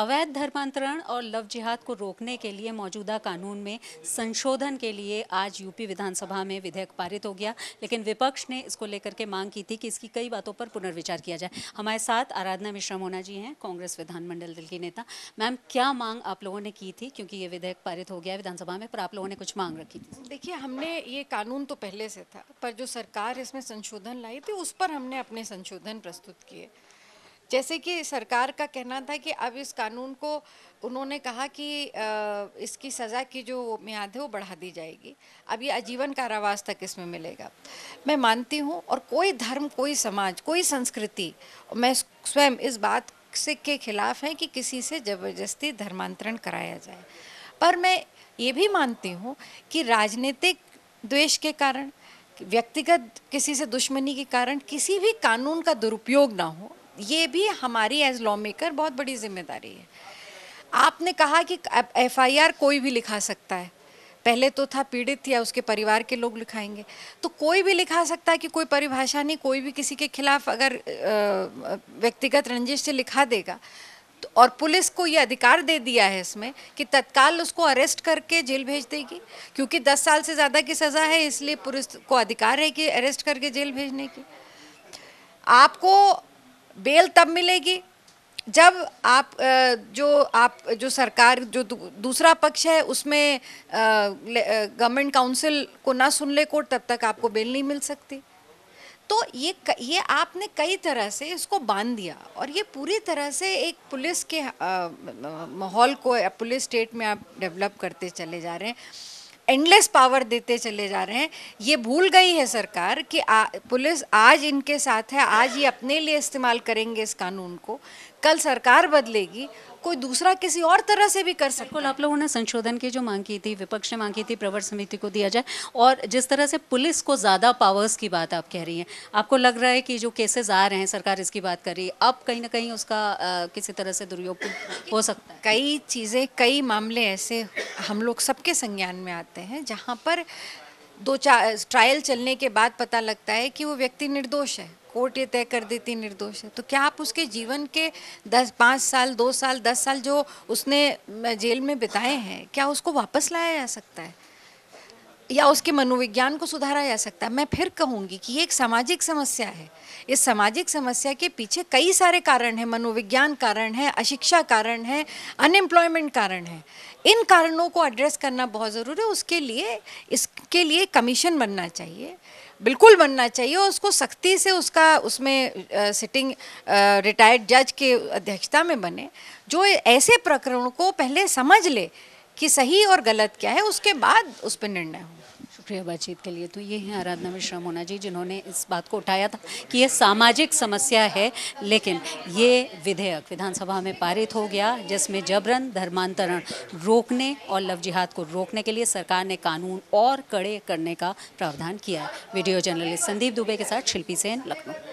अवैध धर्मांतरण और लव जिहाद को रोकने के लिए मौजूदा कानून में संशोधन के लिए आज यूपी विधानसभा में विधेयक पारित हो गया लेकिन विपक्ष ने इसको लेकर के मांग की थी कि इसकी कई बातों पर पुनर्विचार किया जाए हमारे साथ आराधना मिश्रा मोना जी हैं कांग्रेस विधानमंडल दल की नेता मैम क्या मांग आप लोगों ने की थी क्योंकि ये विधेयक पारित हो गया विधानसभा में पर आप लोगों ने कुछ मांग रखी थी देखिए हमने ये कानून तो पहले से था पर जो सरकार इसमें संशोधन लाई थी उस पर हमने अपने संशोधन प्रस्तुत किए जैसे कि सरकार का कहना था कि अब इस कानून को उन्होंने कहा कि इसकी सज़ा की जो म्याद है वो बढ़ा दी जाएगी अब ये आजीवन कारावास तक इसमें मिलेगा मैं मानती हूँ और कोई धर्म कोई समाज कोई संस्कृति मैं स्वयं इस बात से के खिलाफ है कि किसी से ज़बरदस्ती धर्मांतरण कराया जाए पर मैं ये भी मानती हूँ कि राजनीतिक द्वेष के कारण व्यक्तिगत किसी से दुश्मनी के कारण किसी भी कानून का दुरुपयोग ना हो ये भी हमारी एज लॉ मेकर बहुत बड़ी जिम्मेदारी है आपने कहा कि एफआईआर कोई भी लिखा सकता है पहले तो था पीड़ित या उसके परिवार के लोग लिखाएंगे तो कोई भी लिखा सकता है कि कोई परिभाषा नहीं कोई भी किसी के खिलाफ अगर व्यक्तिगत रंजिश से लिखा देगा तो और पुलिस को ये अधिकार दे दिया है इसमें कि तत्काल उसको अरेस्ट करके जेल भेज देगी क्योंकि 10 साल से ज़्यादा की सज़ा है इसलिए पुलिस को अधिकार है कि अरेस्ट करके जेल भेजने की आपको बेल तब मिलेगी जब आप जो आप जो सरकार जो दूसरा पक्ष है उसमें गवर्नमेंट काउंसिल को ना सुन ले कोर्ट तब तक आपको बेल नहीं मिल सकती तो ये ये आपने कई तरह से इसको बांध दिया और ये पूरी तरह से एक पुलिस के माहौल को पुलिस स्टेट में आप डेवलप करते चले जा रहे हैं एंडलेस पावर देते चले जा रहे हैं ये भूल गई है सरकार कि आ, पुलिस आज इनके साथ है आज ये अपने लिए इस्तेमाल करेंगे इस कानून को कल सरकार बदलेगी कोई दूसरा किसी और तरह से भी कर सकता आप लोगों ने संशोधन की जो मांग की थी विपक्ष ने मांग की थी प्रवर समिति को दिया जाए और जिस तरह से पुलिस को ज़्यादा पावर्स की बात आप कह रही हैं आपको लग रहा है कि जो केसेस आ रहे हैं सरकार इसकी बात कर रही है अब कहीं ना कहीं उसका किसी तरह से दुरुपयोग हो सकता है कई चीज़ें कई मामले ऐसे हम लोग सबके संज्ञान में आते हैं जहाँ पर दो चार ट्रायल चलने के बाद पता लगता है कि वो व्यक्ति निर्दोष है कोर्ट ये तय कर देती निर्दोष है तो क्या आप उसके जीवन के दस पाँच साल दो साल दस साल जो उसने जेल में बिताए हैं क्या उसको वापस लाया जा सकता है या उसके मनोविज्ञान को सुधारा जा सकता है मैं फिर कहूँगी कि ये एक सामाजिक समस्या है इस सामाजिक समस्या के पीछे कई सारे कारण हैं मनोविज्ञान कारण है अशिक्षा कारण है अनएम्प्लॉयमेंट कारण है इन कारणों को एड्रेस करना बहुत ज़रूरी है उसके लिए इसके लिए कमीशन बनना चाहिए बिल्कुल बनना चाहिए और उसको सख्ती से उसका उसमें सिटिंग रिटायर्ड जज के अध्यक्षता में बने जो ऐसे प्रकरणों को पहले समझ ले कि सही और गलत क्या है उसके बाद उस पर निर्णय हो शुक्रिया बातचीत के लिए तो ये हैं आराधना मिश्रा मोना जी जिन्होंने इस बात को उठाया था कि ये सामाजिक समस्या है लेकिन ये विधेयक विधानसभा में पारित हो गया जिसमें जबरन धर्मांतरण रोकने और लव जिहाद को रोकने के लिए सरकार ने कानून और कड़े करने का प्रावधान किया है वीडियो जर्नलिस्ट संदीप दुबे के साथ शिल्पी सेन लखनऊ